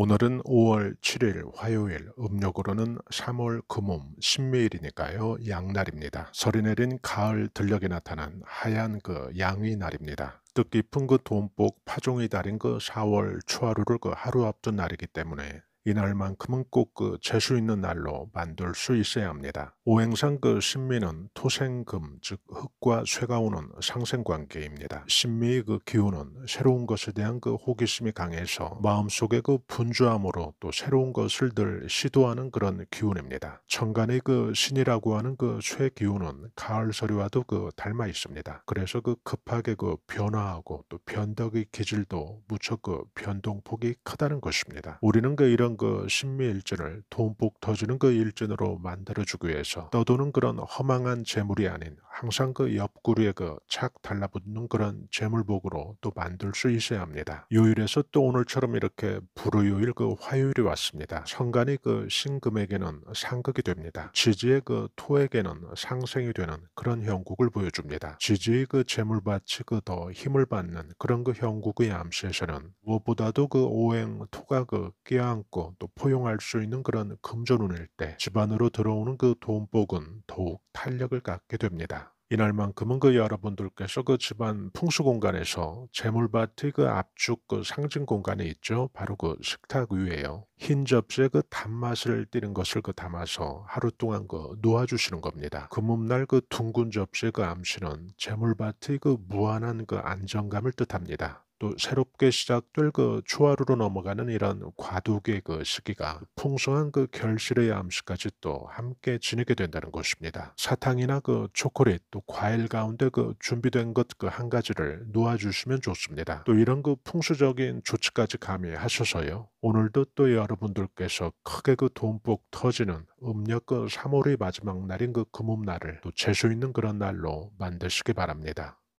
오늘은 5월 7일 화요일, 음력으로는 3월 금음 신묘일이니까요. 양날입니다. 서리 내린 가을 들녘에 나타난 하얀 그 양의 날입니다. 뜻깊은 그 돈복 파종이 달인 그 4월 초하루를 그 하루 앞둔 날이기 때문에 이날만큼은 꼭 그 재수 있는 날로 만들 수 있어야 합니다. 오행상 그 신미는 토생금 즉 흙과 쇠가 오는 상생관계입니다. 신미의 그 기운은 새로운 것에 대한 그 호기심이 강해서 마음속에그 분주함으로 또 새로운 것을 늘 시도하는 그런 기운입니다. 천간의 그 신이라고 하는 그 쇠 기운은 가을 서리와도 그 닮아 있습니다. 그래서 그 급하게 그 변화하고 또 변덕의 기질도 무척 그 변동폭이 크다는 것입니다. 우리는 그 이런 그신미일전을 돈뿍 터지는 그일전으로 만들어주기 위해서 떠도는 그런 허망한 재물이 아닌 항상 그 옆구리에 그 착 달라붙는 그런 재물복으로 또 만들 수 있어야 합니다. 요일에서 또 오늘처럼 이렇게 불요일 그 화요일이 왔습니다. 성간이 그 신금에게는 상극이 됩니다. 지지의 그 토에게는 상생이 되는 그런 형국을 보여줍니다. 지지의 그 재물밭이 그더 힘을 받는 그런 그 형국의 암시에서는 무엇보다도 그 오행 토가 그 끼어앉고 또 포용할 수 있는 그런 금전운일 때 집안으로 들어오는 그 돈복은 더욱 탄력을 갖게 됩니다. 이날만큼은 그 여러분들께서 그 집안 풍수 공간에서 재물밭의 그 압축 그 상징 공간에 있죠. 바로 그 식탁 위에요. 흰 접시에 그 단맛을 띠는 것을 그 담아서 하루 동안 그 놓아주시는 겁니다. 금음날 그, 그 둥근 접시의 그 암시는 재물밭의 그 무한한 그 안정감을 뜻합니다. 또 새롭게 시작될 그 초하루로 넘어가는 이런 과도기의 그 시기가 풍성한 그 결실의 암시까지 또 함께 지내게 된다는 것입니다. 사탕이나 그 초콜릿 또 과일 가운데 그 준비된 것 그 한 가지를 놓아주시면 좋습니다. 또 이런 그 풍수적인 조치까지 가미하셔서요. 오늘도 또 여러분들께서 크게 그 돈복 터지는 음력 그 3월의 마지막 날인 그 금음날을 또 재수 있는 그런 날로 만드시기 바랍니다.